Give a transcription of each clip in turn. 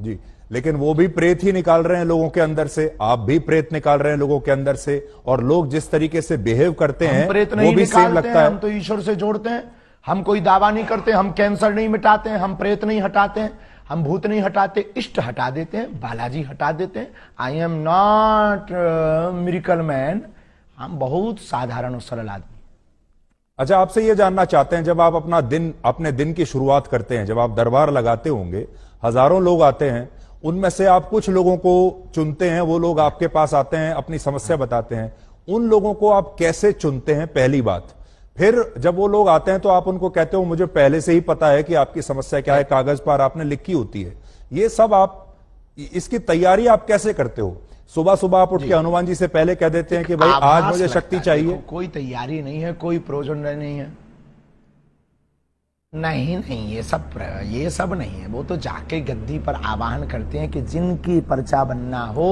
जी लेकिन वो भी प्रेत ही निकाल रहे हैं लोगों के अंदर से आप भी प्रेत निकाल रहे हैं लोगों के अंदर से और लोग जिस तरीके से बिहेव करते हैं प्रेत नहीं वो भी सेम लगता है हम तो ईश्वर से जोड़ते हैं हम कोई दावा नहीं करते हम कैंसर नहीं मिटाते हैं हम प्रेत नहीं हटाते हैं हम भूत नहीं हटाते इष्ट हटा देते हैं बालाजी हटा देते हैं I am not miracle man हम बहुत साधारण और सरल आदमी अच्छा आपसे ये जानना चाहते हैं जब आप अपना दिन अपने दिन की शुरुआत करते हैं जब आप दरबार लगाते होंगे हजारों लोग आते हैं उनमें से आप कुछ लोगों को चुनते हैं वो लोग आपके पास आते हैं अपनी समस्या बताते हैं उन लोगों को आप कैसे चुनते हैं पहली बात फिर जब वो लोग आते हैं तो आप उनको कहते हो मुझे पहले से ही पता है कि आपकी समस्या क्या है कागज पर आपने लिखी होती है ये सब आप इसकी तैयारी आप कैसे करते हो सुबह सुबह आप उठ के हनुमान जी से पहले कह देते हैं कि भाई आज मुझे शक्ति चाहिए कोई तैयारी नहीं है कोई प्रोजन नहीं है नहीं नहीं ये सब ये सब नहीं है वो तो जाके गद्दी पर आवाहन करते हैं कि जिनकी पर्चा बनना हो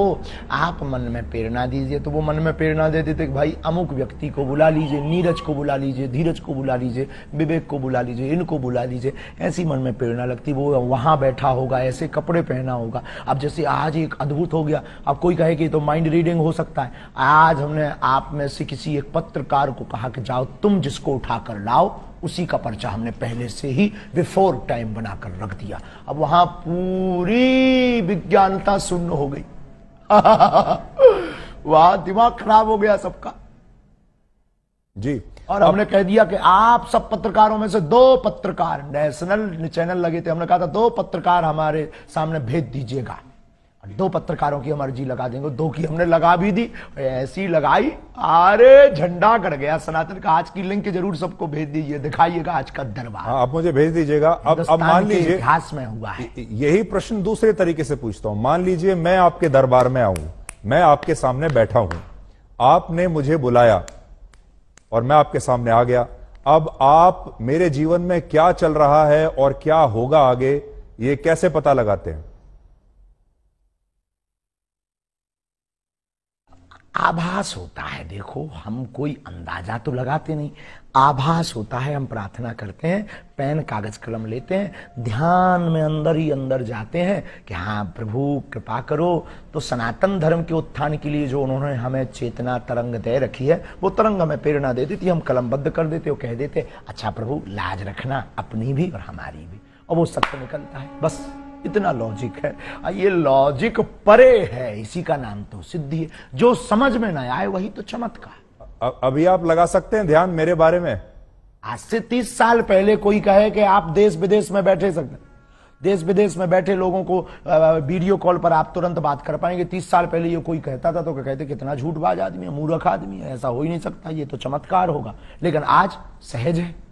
आप मन में प्रेरणा दीजिए तो वो मन में प्रेरणा दे देते कि भाई अमुक व्यक्ति को बुला लीजिए नीरज को बुला लीजिए धीरज को बुला लीजिए विवेक को बुला लीजिए इनको बुला लीजिए ऐसी मन में प्रेरणा लगती वो वहाँ बैठा होगा ऐसे कपड़े पहना होगा अब जैसे आज एक अद्भुत हो गया अब कोई कहे कि तो माइंड रीडिंग हो सकता है आज हमने आप में से किसी एक पत्रकार को कहा कि जाओ तुम जिसको उठा कर लाओ उसी का पर्चा हमने पहले से ही बिफोर टाइम बनाकर रख दिया अब वहां पूरी विज्ञानता सुन्न हो गई वहां दिमाग खराब हो गया सबका जी और हमने कह दिया कि आप सब पत्रकारों में से दो पत्रकार नेशनल चैनल लगे थे हमने कहा था दो पत्रकार हमारे सामने भेज दीजिएगा दो पत्रकारों की हम अर्जी लगा देंगे दो की हमने लगा भी दी ऐसी लगाई अरे झंडा कर गया सनातन का आज की लिंक जरूर सबको भेज दीजिए दिखाइएगा आज का दरबार हाँ, आप मुझे भेज दीजिएगा अब अब मान लीजिए इतिहास में हुआ है यही प्रश्न दूसरे तरीके से पूछता हूं मान लीजिए मैं आपके दरबार में आऊं मैं आपके सामने बैठा हूं आपने मुझे बुलाया और मैं आपके सामने आ गया अब आप मेरे जीवन में क्या चल रहा है और क्या होगा आगे ये कैसे पता लगाते हैं आभास होता है देखो हम कोई अंदाजा तो लगाते नहीं आभास होता है हम प्रार्थना करते हैं पेन कागज कलम लेते हैं ध्यान में अंदर ही अंदर जाते हैं कि हाँ प्रभु कृपा करो तो सनातन धर्म के उत्थान के लिए जो उन्होंने हमें चेतना तरंग दे रखी है वो तरंग हमें प्रेरणा दे देती हम कलमबद्ध कर देते और कह देते अच्छा प्रभु लाज रखना अपनी भी और हमारी भी और वो सत्य निकलता है बस इतना लॉजिक है हाँ, ये लॉजिक परे है इसी का नाम तो सिद्धि है जो समझ में ना आए वही तो चमत्कार अभी आप लगा सकते हैं ध्यान मेरे बारे में आज से तीस साल पहले कोई कहे कि आप देश विदेश में बैठे सकते देश विदेश में बैठे लोगों को वीडियो कॉल पर आप तुरंत बात कर पाएंगे तीस साल पहले ये कोई कहता था तो कहते कितना झूठबाज आदमी है मूर्ख आदमी है ऐसा हो ही नहीं सकता ये तो चमत्कार होगा लेकिन आज सहज है